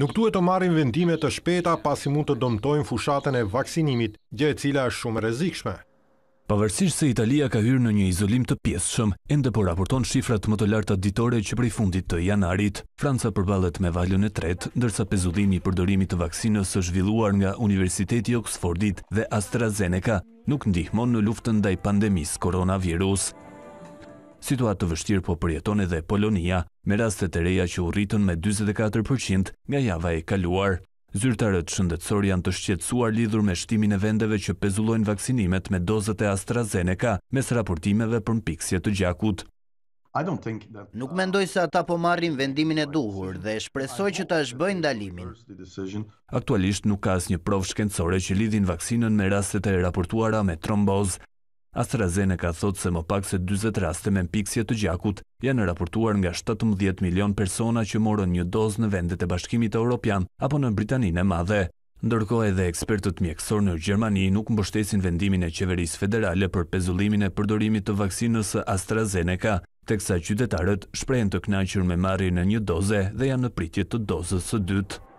Nuk duhet të marrim vendime të shpeta pasi mund të domtojmë fushatën e vaksinimit, gjë e cila është shumë rrezikshme. Pavarësisht se Italia ka hyrë në një izolim të pjesëshëm, ende po raporton shifrat më të larta ditore që prej fundit të janarit, Franca përballet me valën e tretë, ndërsa pezullimi i përdorimit të vaksinës është zhvilluar nga Universiteti i Oxfordit dhe AstraZeneca nuk ndihmon në luftën ndaj pandemisë koronavirus situatë të vështirë po përjeton edhe Polonia, me rastet e reja që u rritën me 24% nga java e kaluar. Zyrtarët shëndetësor janë të shqetsuar lidhur me shtimin e vendeve që pezullojnë vaksinimet me dozët e AstraZeneca mes raportimeve për mpiksje të gjakut. Uh, nuk mendoj se ata po marrin vendimin e duhur dhe shpresoj që ta shbëjnë dalimin. Aktualisht nuk ka as një prov shkencore që lidhin vaksinën me rastet e raportuara me trombozë, AstraZeneca thot se më pak se 20 raste me mpiksje të gjakut janë raportuar nga 17 milion persona që morën një dozë në vendet e bashkimit e Europian apo në Britaninë e madhe. Ndërko edhe ekspertët mjekësor në Gjermani nuk mbështesin vendimin e qeverisë federale për pezullimin e përdorimit të vaksinës AstraZeneca, teksa qytetarët shprejnë të knaqër me marri në një doze dhe janë në pritjet të dozës së dytë.